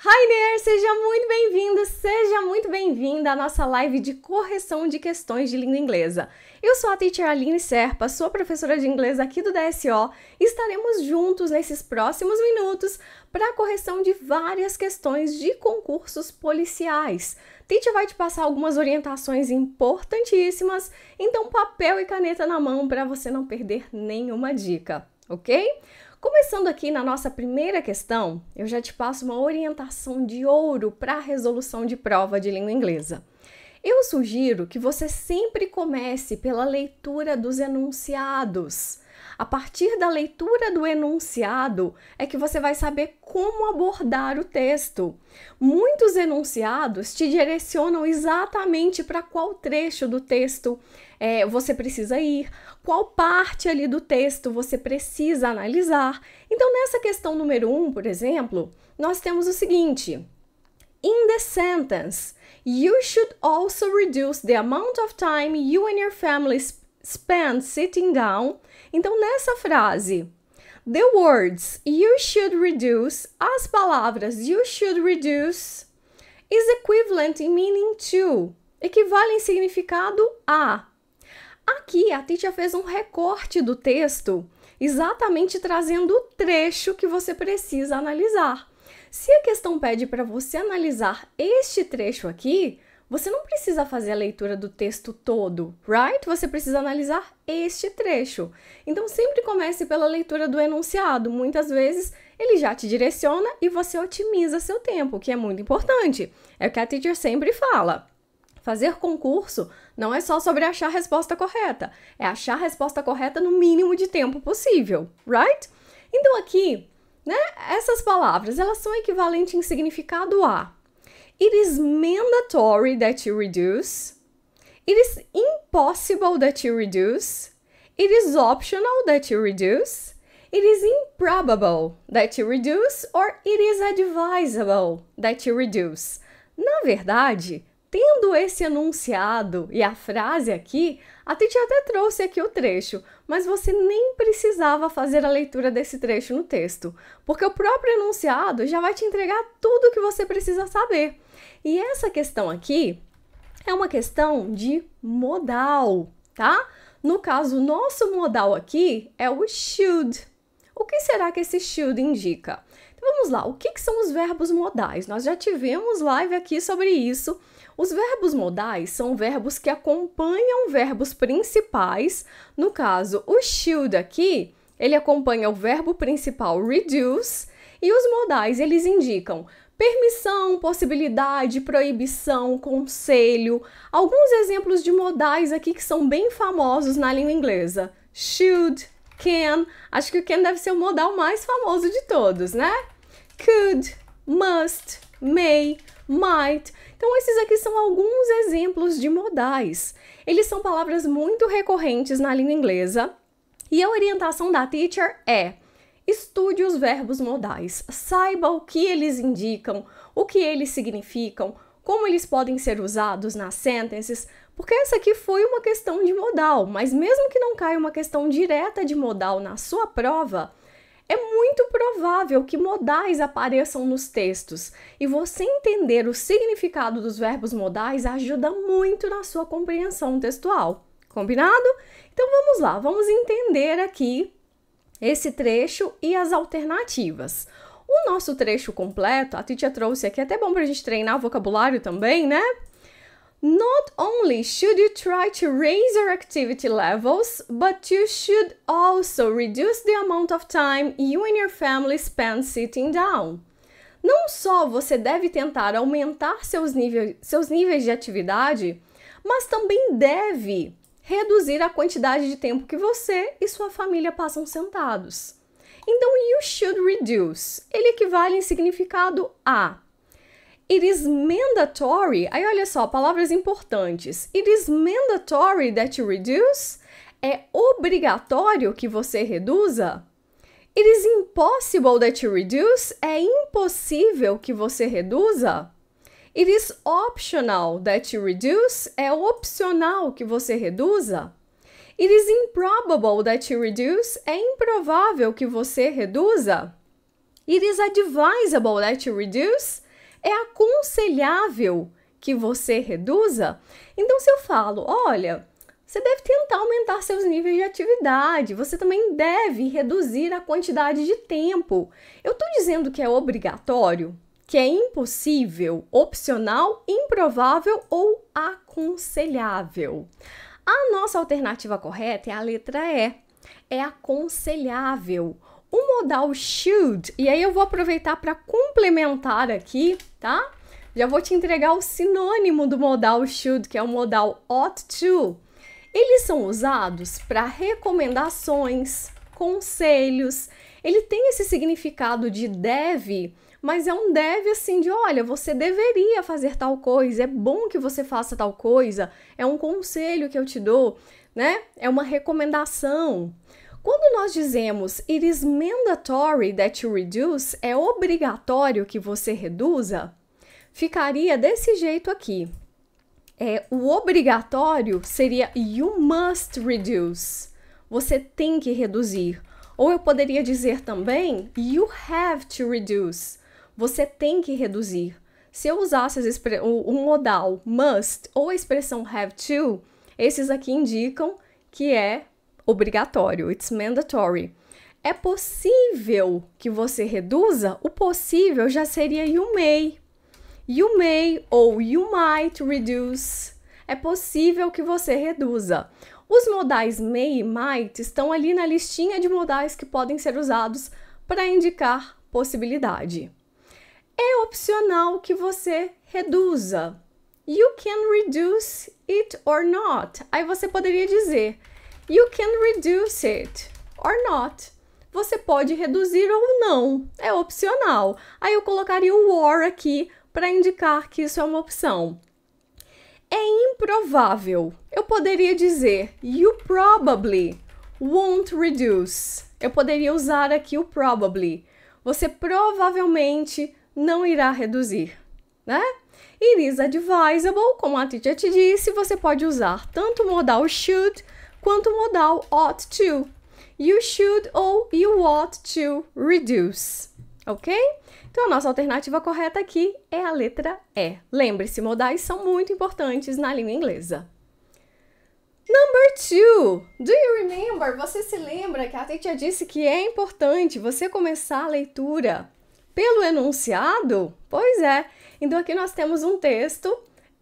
Rainer, seja muito bem-vindo, seja muito bem-vinda à nossa live de correção de questões de língua inglesa. Eu sou a teacher Aline Serpa, sou professora de inglês aqui do DSO e estaremos juntos nesses próximos minutos para a correção de várias questões de concursos policiais. Teacher vai te passar algumas orientações importantíssimas, então papel e caneta na mão para você não perder nenhuma dica, ok? Começando aqui na nossa primeira questão, eu já te passo uma orientação de ouro para a resolução de prova de língua inglesa. Eu sugiro que você sempre comece pela leitura dos enunciados. A partir da leitura do enunciado é que você vai saber como abordar o texto. Muitos enunciados te direcionam exatamente para qual trecho do texto é, você precisa ir, qual parte ali do texto você precisa analisar. Então, nessa questão número um, por exemplo, nós temos o seguinte: in the sentence. You should also reduce the amount of time you and your family spend sitting down. Então, nessa frase, the words you should reduce, as palavras you should reduce, is equivalent in meaning to, equivale em significado a. Aqui, a Titia fez um recorte do texto, exatamente trazendo o trecho que você precisa analisar. Se a questão pede para você analisar este trecho aqui, você não precisa fazer a leitura do texto todo, right? Você precisa analisar este trecho. Então, sempre comece pela leitura do enunciado. Muitas vezes ele já te direciona e você otimiza seu tempo, o que é muito importante. É o que a teacher sempre fala. Fazer concurso não é só sobre achar a resposta correta, é achar a resposta correta no mínimo de tempo possível, right? Então, aqui né? Essas palavras, elas são equivalentes em significado a It is mandatory that you reduce. It is impossible that you reduce. It is optional that you reduce. It is improbable that you reduce or it is advisable that you reduce. Na verdade, tendo esse enunciado e a frase aqui, a Titi até trouxe aqui o trecho, mas você nem precisava fazer a leitura desse trecho no texto, porque o próprio enunciado já vai te entregar tudo o que você precisa saber. E essa questão aqui é uma questão de modal, tá? No caso, nosso modal aqui é o should. O que será que esse should indica? Então, vamos lá, o que, que são os verbos modais? Nós já tivemos live aqui sobre isso os verbos modais são verbos que acompanham verbos principais. No caso, o should aqui, ele acompanha o verbo principal reduce e os modais eles indicam permissão, possibilidade, proibição, conselho. Alguns exemplos de modais aqui que são bem famosos na língua inglesa. Should, can. Acho que o can deve ser o modal mais famoso de todos, né? Could, must, may, might. Então, esses aqui são alguns exemplos de modais. Eles são palavras muito recorrentes na língua inglesa e a orientação da teacher é: estude os verbos modais, saiba o que eles indicam, o que eles significam, como eles podem ser usados nas sentences, porque essa aqui foi uma questão de modal, mas mesmo que não caia uma questão direta de modal na sua prova, é muito provável que modais apareçam nos textos, e você entender o significado dos verbos modais ajuda muito na sua compreensão textual. Combinado? Então vamos lá, vamos entender aqui esse trecho e as alternativas. O nosso trecho completo, a Titia trouxe aqui, é até bom para a gente treinar o vocabulário também, né? Not only should you try to raise your activity levels, but you should also reduce the amount of time you and your family spend sitting down. Não só você deve tentar aumentar seus, seus níveis de atividade, mas também deve reduzir a quantidade de tempo que você e sua família passam sentados. Então, you should reduce. Ele equivale em significado a It is mandatory. Aí olha só, palavras importantes. It is mandatory that you reduce. É obrigatório que você reduza. It is impossible that you reduce. É impossível que você reduza. It is optional that you reduce. É opcional que você reduza. It is improbable that you reduce. É improvável que você reduza. It is advisable that you reduce é aconselhável que você reduza? Então, se eu falo, olha, você deve tentar aumentar seus níveis de atividade, você também deve reduzir a quantidade de tempo. Eu estou dizendo que é obrigatório, que é impossível, opcional, improvável ou aconselhável. A nossa alternativa correta é a letra E. É aconselhável o modal should, e aí eu vou aproveitar para complementar aqui, tá? Já vou te entregar o sinônimo do modal should, que é o modal ought to. Eles são usados para recomendações, conselhos. Ele tem esse significado de deve, mas é um deve assim de, olha, você deveria fazer tal coisa, é bom que você faça tal coisa, é um conselho que eu te dou, né? É uma recomendação. Quando nós dizemos it is mandatory that you reduce, é obrigatório que você reduza, ficaria desse jeito aqui. É, o obrigatório seria you must reduce. Você tem que reduzir. Ou eu poderia dizer também you have to reduce. Você tem que reduzir. Se eu usasse o, o modal must ou a expressão have to, esses aqui indicam que é obrigatório, it's mandatory. É possível que você reduza, o possível já seria you may. You may ou you might reduce. É possível que você reduza. Os modais may e might estão ali na listinha de modais que podem ser usados para indicar possibilidade. É opcional que você reduza. You can reduce it or not. Aí você poderia dizer: You can reduce it or not. Você pode reduzir ou não, é opcional. Aí eu colocaria o or aqui para indicar que isso é uma opção. É improvável. Eu poderia dizer you probably won't reduce. Eu poderia usar aqui o probably. Você provavelmente não irá reduzir, né? It is advisable, como a teacher te disse, você pode usar tanto o modal should quanto o modal ought to. You should ou you ought to reduce. Ok? Então, a nossa alternativa correta aqui é a letra E. Lembre-se, modais são muito importantes na língua inglesa. Number two, do you remember? Você se lembra que a já disse que é importante você começar a leitura pelo enunciado? Pois é. Então aqui nós temos um texto.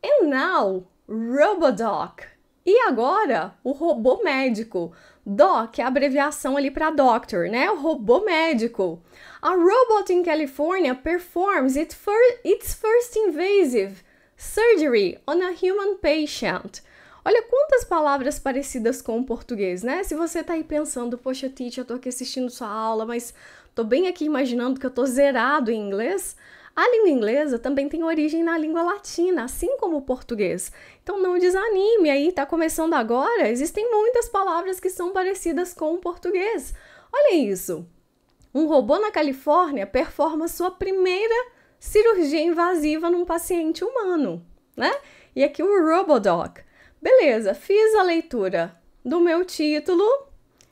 And now, Robodoc e agora, o robô médico. DOC é a abreviação ali para doctor, né? O robô médico. A robot in California performs its, first invasive surgery on a human patient. Olha quantas palavras parecidas com o português, né? Se você tá aí pensando, poxa, Titi, eu tô aqui assistindo sua aula, mas tô bem aqui imaginando que eu tô zerado em inglês. A língua inglesa também tem origem na língua latina, assim como o português. Então não desanime aí, tá começando agora, existem muitas palavras que são parecidas com o português. Olha isso. Um robô na Califórnia performa sua primeira cirurgia invasiva num paciente humano, né? E aqui o Robodoc. Beleza, fiz a leitura do meu título,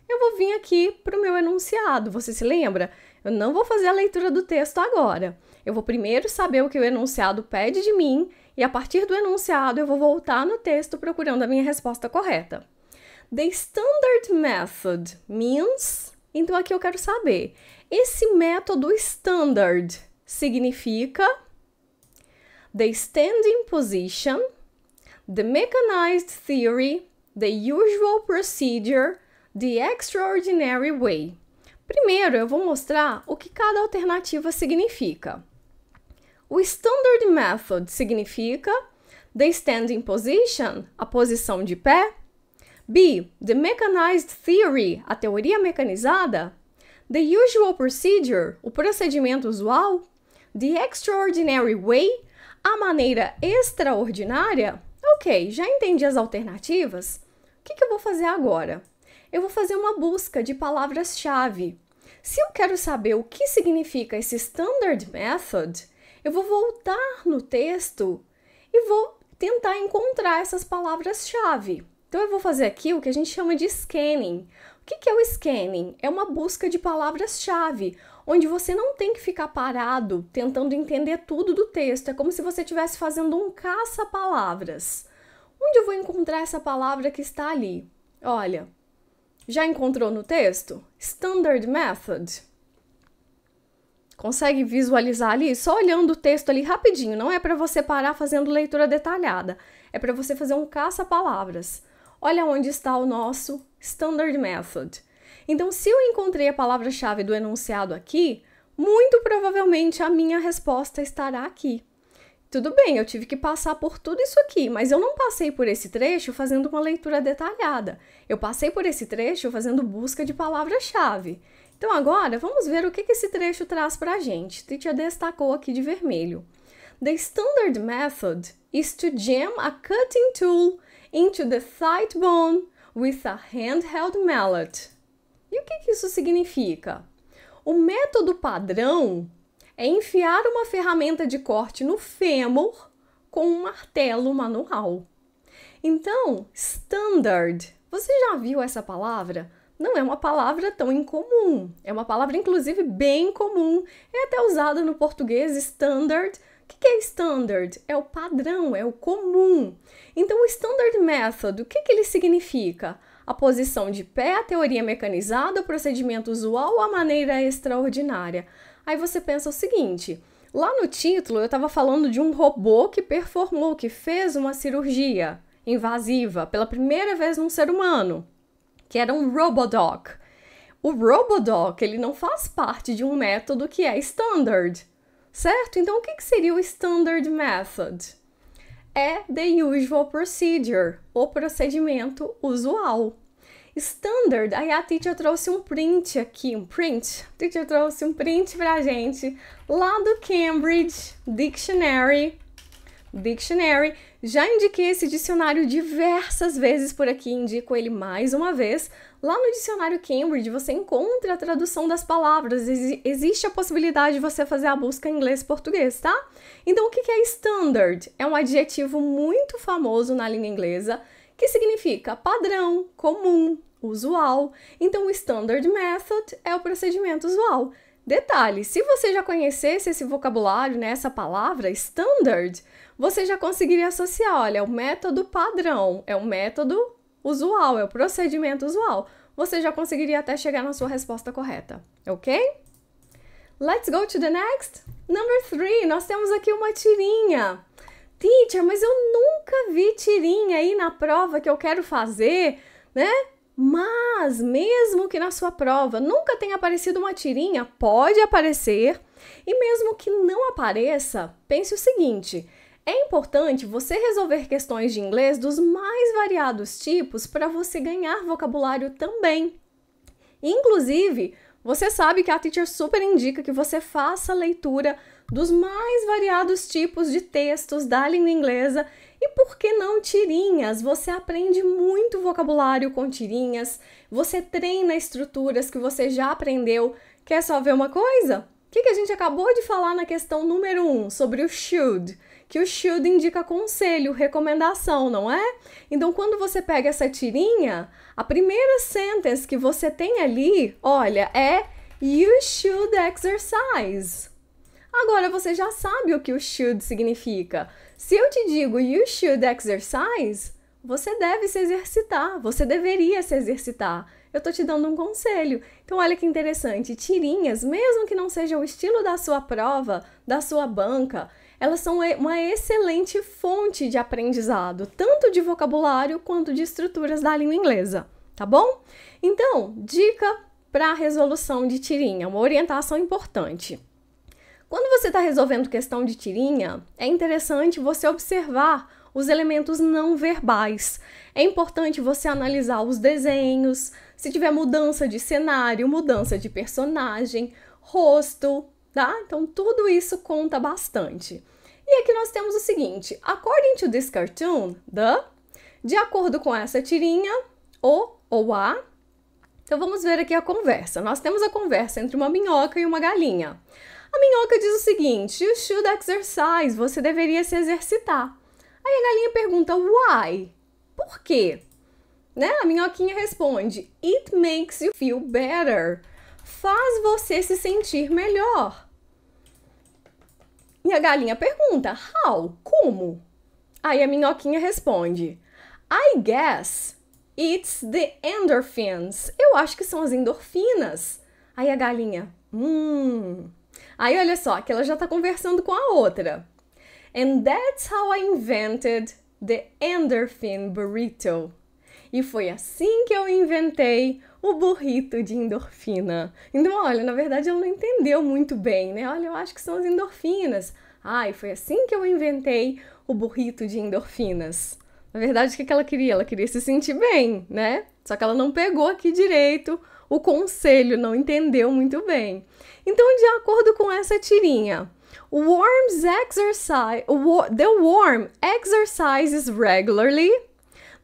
eu vou vir aqui para o meu enunciado. Você se lembra? Eu não vou fazer a leitura do texto agora. Eu vou primeiro saber o que o enunciado pede de mim e a partir do enunciado eu vou voltar no texto procurando a minha resposta correta. The standard method means. Então aqui eu quero saber. Esse método standard significa the standing position, the mechanized theory, the usual procedure, the extraordinary way. Primeiro, eu vou mostrar o que cada alternativa significa. O Standard Method significa The Standing Position, a posição de pé. B. The Mechanized Theory, a teoria mecanizada. The Usual Procedure, o procedimento usual. The Extraordinary Way, a maneira extraordinária. Ok, já entendi as alternativas. O que, que eu vou fazer agora? Eu vou fazer uma busca de palavras-chave. Se eu quero saber o que significa esse Standard Method, eu vou voltar no texto e vou tentar encontrar essas palavras-chave. Então, eu vou fazer aqui o que a gente chama de scanning. O que é o scanning? É uma busca de palavras-chave, onde você não tem que ficar parado tentando entender tudo do texto. É como se você estivesse fazendo um caça-palavras. Onde eu vou encontrar essa palavra que está ali? Olha, já encontrou no texto? Standard Method. Consegue visualizar ali só olhando o texto ali rapidinho, não é para você parar fazendo leitura detalhada, é para você fazer um caça-palavras. Olha onde está o nosso standard method. Então, se eu encontrei a palavra-chave do enunciado aqui, muito provavelmente a minha resposta estará aqui. Tudo bem, eu tive que passar por tudo isso aqui, mas eu não passei por esse trecho fazendo uma leitura detalhada. Eu passei por esse trecho fazendo busca de palavra-chave. Então agora vamos ver o que, que esse trecho traz para a gente. Teacher destacou aqui de vermelho. The standard method is to jam a cutting tool into the thigh bone with a handheld mallet. E o que, que isso significa? O método padrão é enfiar uma ferramenta de corte no fêmur com um martelo manual. Então, standard. Você já viu essa palavra? não é uma palavra tão incomum. É uma palavra, inclusive, bem comum. É até usada no português standard. O que é standard? É o padrão, é o comum. Então, o standard method, o que, que ele significa? A posição de pé, a teoria mecanizada, o procedimento usual, a maneira extraordinária. Aí você pensa o seguinte. Lá no título eu estava falando de um robô que performou, que fez uma cirurgia invasiva pela primeira vez num ser humano que era um Robodoc. O Robodoc, ele não faz parte de um método que é standard, certo? Então, o que, seria o standard method? É the usual procedure, o procedimento usual. Standard, aí a teacher trouxe um print aqui, um print. A teacher trouxe um print pra gente lá do Cambridge Dictionary Dictionary. Já indiquei esse dicionário diversas vezes por aqui, indico ele mais uma vez. Lá no dicionário Cambridge você encontra a tradução das palavras, Ex existe a possibilidade de você fazer a busca em inglês-português, tá? Então o que é standard? É um adjetivo muito famoso na língua inglesa que significa padrão, comum, usual. Então o standard method é o procedimento usual. Detalhe: se você já conhecesse esse vocabulário, né, essa palavra, standard, você já conseguiria associar: olha, é o método padrão, é o método usual, é o procedimento usual. Você já conseguiria até chegar na sua resposta correta, ok? Let's go to the next. Number three, nós temos aqui uma tirinha. Teacher, mas eu nunca vi tirinha aí na prova que eu quero fazer, né? Mas, mesmo que na sua prova nunca tenha aparecido uma tirinha, pode aparecer. E mesmo que não apareça, pense o seguinte: é importante você resolver questões de inglês dos mais variados tipos para você ganhar vocabulário também. Inclusive, você sabe que a teacher super indica que você faça leitura dos mais variados tipos de textos da língua inglesa e por que não tirinhas? Você aprende muito vocabulário com tirinhas, você treina estruturas que você já aprendeu. Quer só ver uma coisa? O que, que a gente acabou de falar na questão número 1 um, sobre o should? que o should indica conselho, recomendação, não é? Então, quando você pega essa tirinha, a primeira sentence que você tem ali, olha, é you should exercise. Agora você já sabe o que o should significa. Se eu te digo you should exercise, você deve se exercitar, você deveria se exercitar. Eu tô te dando um conselho. Então olha que interessante, tirinhas, mesmo que não seja o estilo da sua prova, da sua banca, elas são uma excelente fonte de aprendizado, tanto de vocabulário quanto de estruturas da língua inglesa, tá bom? Então, dica para resolução de tirinha, uma orientação importante. Quando você está resolvendo questão de tirinha, é interessante você observar os elementos não verbais. É importante você analisar os desenhos, se tiver mudança de cenário, mudança de personagem, rosto, tá? Então tudo isso conta bastante. E aqui nós temos o seguinte: according to this cartoon, the, de acordo com essa tirinha, o ou a. Então vamos ver aqui a conversa. Nós temos a conversa entre uma minhoca e uma galinha. A minhoca diz o seguinte: You should exercise. Você deveria se exercitar. Aí a galinha pergunta: Why? Por quê? Né? A minhoquinha responde: It makes you feel better. Faz você se sentir melhor. E a galinha pergunta: How? Como? Aí a minhoquinha responde: I guess it's the endorphins. Eu acho que são as endorfinas. Aí a galinha: Hum. Aí olha só, que ela já está conversando com a outra. And that's how I invented the endorphin burrito. E foi assim que eu inventei o burrito de endorfina. Então, olha, na verdade ela não entendeu muito bem, né? Olha, eu acho que são as endorfinas. Ai, ah, foi assim que eu inventei o burrito de endorfinas. Na verdade, o que ela queria? Ela queria se sentir bem, né? Só que ela não pegou aqui direito o conselho, não entendeu muito bem. Então, de acordo com essa tirinha, worms exercise, the worm exercises regularly,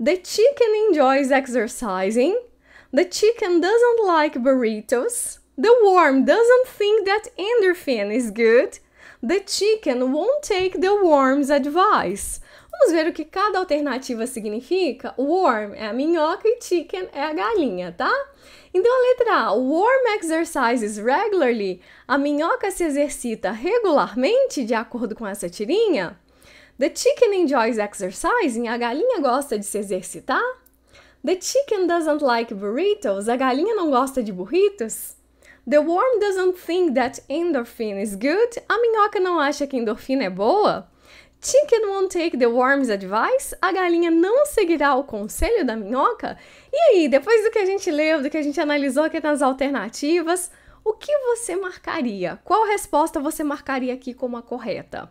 the chicken enjoys exercising, the chicken doesn't like burritos, the worm doesn't think that endorphin is good, the chicken won't take the worm's advice. Vamos ver o que cada alternativa significa? Worm é a minhoca e chicken é a galinha, tá? Então a letra A, worm exercises regularly. A minhoca se exercita regularmente, de acordo com essa tirinha? The chicken enjoys exercising. A galinha gosta de se exercitar? The chicken doesn't like burritos. A galinha não gosta de burritos? The worm doesn't think that endorphin is good. A minhoca não acha que endorfina é boa? Chicken won't take the worm's advice? A galinha não seguirá o conselho da minhoca? E aí, depois do que a gente leu, do que a gente analisou aqui nas alternativas, o que você marcaria? Qual resposta você marcaria aqui como a correta?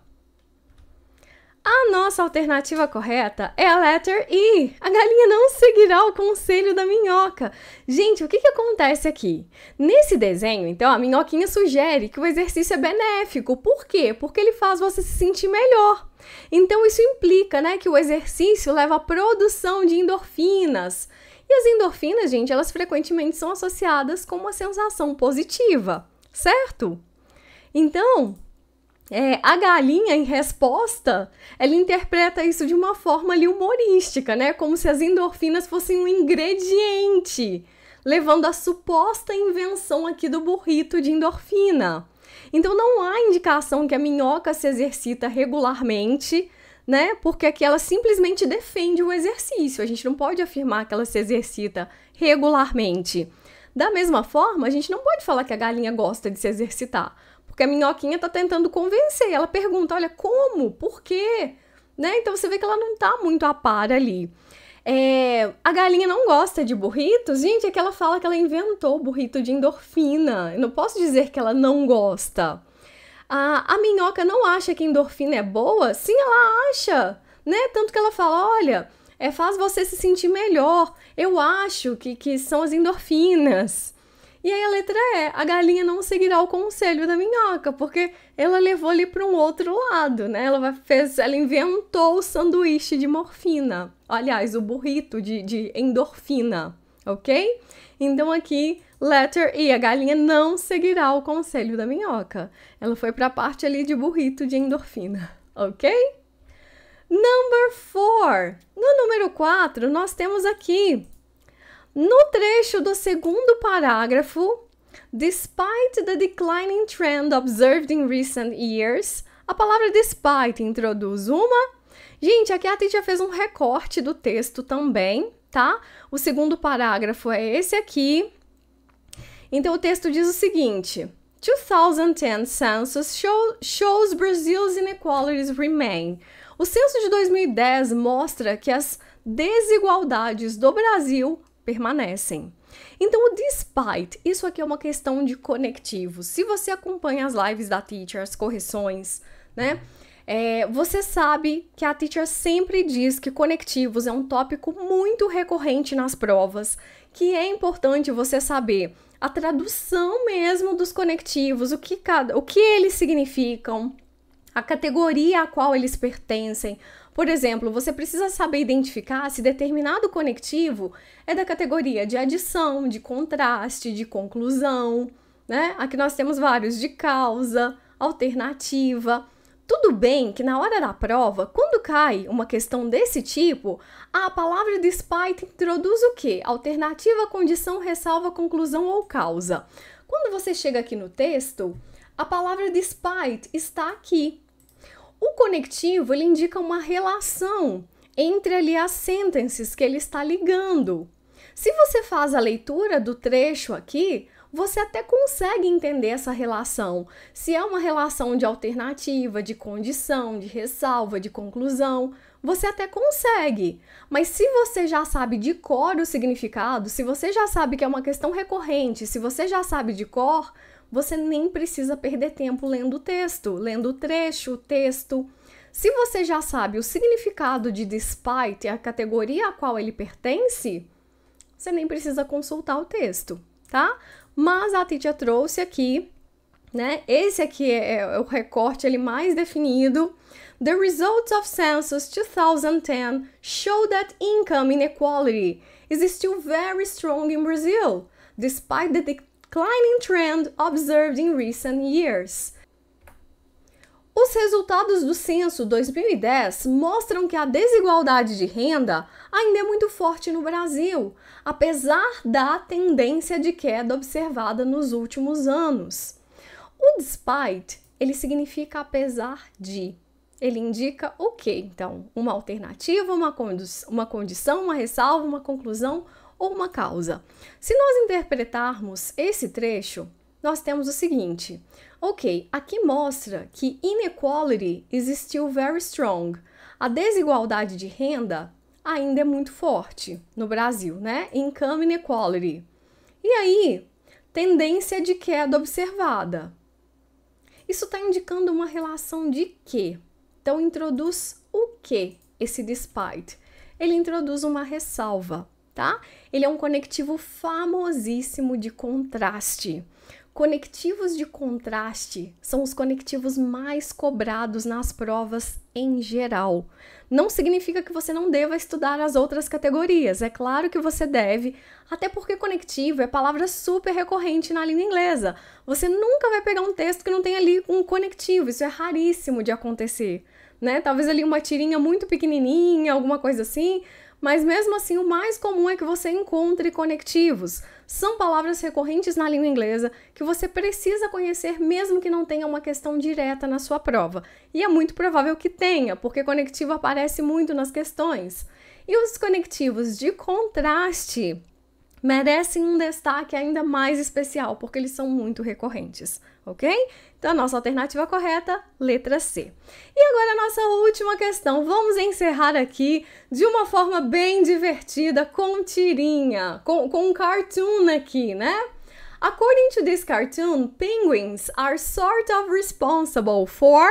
A nossa alternativa correta é a letter I. A galinha não seguirá o conselho da minhoca. Gente, o que, que acontece aqui? Nesse desenho, então, a minhoquinha sugere que o exercício é benéfico. Por quê? Porque ele faz você se sentir melhor. Então, isso implica né, que o exercício leva à produção de endorfinas. E as endorfinas, gente, elas frequentemente são associadas com uma sensação positiva, certo? Então, é, a galinha, em resposta, ela interpreta isso de uma forma ali humorística, né? Como se as endorfinas fossem um ingrediente, levando à suposta invenção aqui do burrito de endorfina. Então não há indicação que a minhoca se exercita regularmente, né? Porque aqui ela simplesmente defende o exercício. A gente não pode afirmar que ela se exercita regularmente. Da mesma forma, a gente não pode falar que a galinha gosta de se exercitar, porque a minhoquinha está tentando convencer. Ela pergunta: olha, como? Por quê? Né? Então você vê que ela não está muito à par ali. É, a galinha não gosta de burritos, gente, é que ela fala que ela inventou o burrito de endorfina. Eu não posso dizer que ela não gosta. A, a minhoca não acha que endorfina é boa? Sim, ela acha, né? Tanto que ela fala: olha, é, faz você se sentir melhor. Eu acho que, que são as endorfinas. E aí a letra é: a galinha não seguirá o conselho da minhoca, porque ela levou ali para um outro lado, né? Ela fez, ela inventou o sanduíche de morfina. Aliás, o burrito de, de endorfina, ok? Então aqui, letter E, a galinha não seguirá o conselho da minhoca. Ela foi para a parte ali de burrito de endorfina, ok? Number four, No número 4, nós temos aqui no trecho do segundo parágrafo, despite the declining trend observed in recent years, a palavra despite introduz uma. Gente, aqui a já fez um recorte do texto também, tá? O segundo parágrafo é esse aqui. Então o texto diz o seguinte: 2010 census show, shows Brazil's inequalities remain. O censo de 2010 mostra que as desigualdades do Brasil permanecem. Então, o despite, isso aqui é uma questão de conectivo. Se você acompanha as lives da teacher, as correções, né? É, você sabe que a teacher sempre diz que conectivos é um tópico muito recorrente nas provas, que é importante você saber a tradução mesmo dos conectivos, o que, cada, o que eles significam, a categoria a qual eles pertencem. Por exemplo, você precisa saber identificar se determinado conectivo é da categoria de adição, de contraste, de conclusão. Né? Aqui nós temos vários de causa, alternativa. Tudo bem que na hora da prova, quando cai uma questão desse tipo, a palavra de Spite introduz o que? Alternativa, condição, ressalva, conclusão ou causa. Quando você chega aqui no texto, a palavra de Spite está aqui. O conectivo ele indica uma relação entre ali as sentences que ele está ligando. Se você faz a leitura do trecho aqui, você até consegue entender essa relação. Se é uma relação de alternativa, de condição, de ressalva, de conclusão, você até consegue. Mas se você já sabe de cor o significado, se você já sabe que é uma questão recorrente, se você já sabe de cor, você nem precisa perder tempo lendo o texto, lendo o trecho, o texto. Se você já sabe o significado de despite, a categoria a qual ele pertence, você nem precisa consultar o texto, tá? Mas a Titia trouxe aqui, né? Esse aqui é, é o recorte ele mais definido. The results of census 2010 show that income inequality is still very strong in Brazil, despite the declining trend observed in recent years. Os resultados do censo 2010 mostram que a desigualdade de renda ainda é muito forte no Brasil, apesar da tendência de queda observada nos últimos anos. O despite, ele significa apesar de. Ele indica o okay, que, então? Uma alternativa, uma, condi uma condição, uma ressalva, uma conclusão ou uma causa. Se nós interpretarmos esse trecho, nós temos o seguinte: ok, aqui mostra que inequality existiu very strong. A desigualdade de renda ainda é muito forte no Brasil, né? Income inequality. E aí, tendência de queda observada. Isso está indicando uma relação de que. Então, introduz o que esse despite? Ele introduz uma ressalva tá? Ele é um conectivo famosíssimo de contraste. Conectivos de contraste são os conectivos mais cobrados nas provas em geral. Não significa que você não deva estudar as outras categorias, é claro que você deve, até porque conectivo é palavra super recorrente na língua inglesa. Você nunca vai pegar um texto que não tenha ali um conectivo, isso é raríssimo de acontecer, né? Talvez ali uma tirinha muito pequenininha, alguma coisa assim, mas mesmo assim o mais comum é que você encontre conectivos. São palavras recorrentes na língua inglesa que você precisa conhecer mesmo que não tenha uma questão direta na sua prova. E é muito provável que tenha, porque conectivo aparece muito nas questões. E os conectivos de contraste merecem um destaque ainda mais especial, porque eles são muito recorrentes, ok? Então, a nossa alternativa correta, letra C. E agora, a nossa última questão. Vamos encerrar aqui de uma forma bem divertida, com tirinha, com, com um cartoon aqui, né? According to this cartoon, penguins are sort of responsible for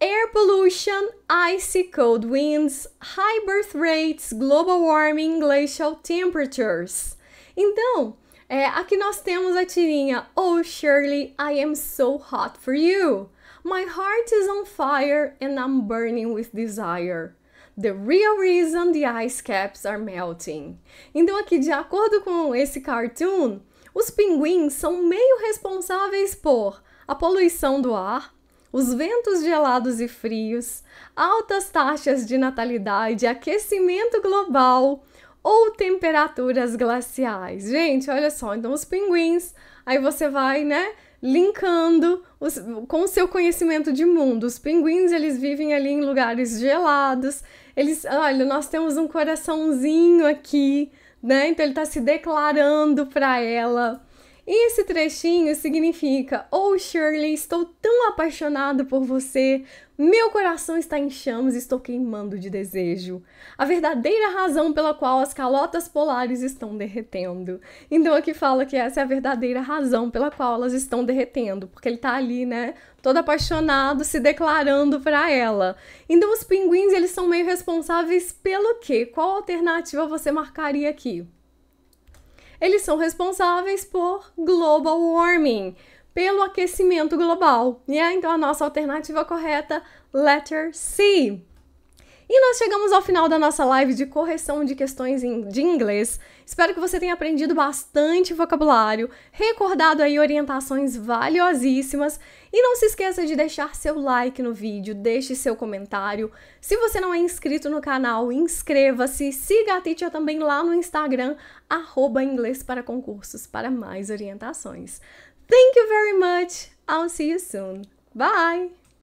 air pollution, icy cold winds, high birth rates, global warming, glacial temperatures. Então, é, aqui nós temos a tirinha Oh Shirley, I am so hot for you. My heart is on fire and I'm burning with desire. The real reason the ice caps are melting. Então, aqui, de acordo com esse cartoon, os pinguins são meio responsáveis por a poluição do ar, os ventos gelados e frios, altas taxas de natalidade, aquecimento global ou temperaturas glaciais. Gente, olha só, então os pinguins, aí você vai, né, linkando os, com o seu conhecimento de mundo. Os pinguins, eles vivem ali em lugares gelados. Eles, olha, nós temos um coraçãozinho aqui, né? Então ele tá se declarando para ela. E esse trechinho significa: Oh Shirley, estou tão apaixonado por você, meu coração está em chamas e estou queimando de desejo. A verdadeira razão pela qual as calotas polares estão derretendo. Então aqui fala que essa é a verdadeira razão pela qual elas estão derretendo, porque ele está ali, né, todo apaixonado, se declarando para ela. Então os pinguins, eles são meio responsáveis pelo quê? Qual alternativa você marcaria aqui? eles são responsáveis por global warming, pelo aquecimento global. E yeah? É, então a nossa alternativa correta, letter C. E nós chegamos ao final da nossa live de correção de questões de inglês. Espero que você tenha aprendido bastante vocabulário, recordado aí orientações valiosíssimas e não se esqueça de deixar seu like no vídeo, deixe seu comentário. Se você não é inscrito no canal, inscreva-se, siga a Titia também lá no Instagram, arroba inglês para concursos, para mais orientações. Thank you very much! I'll see you soon. Bye!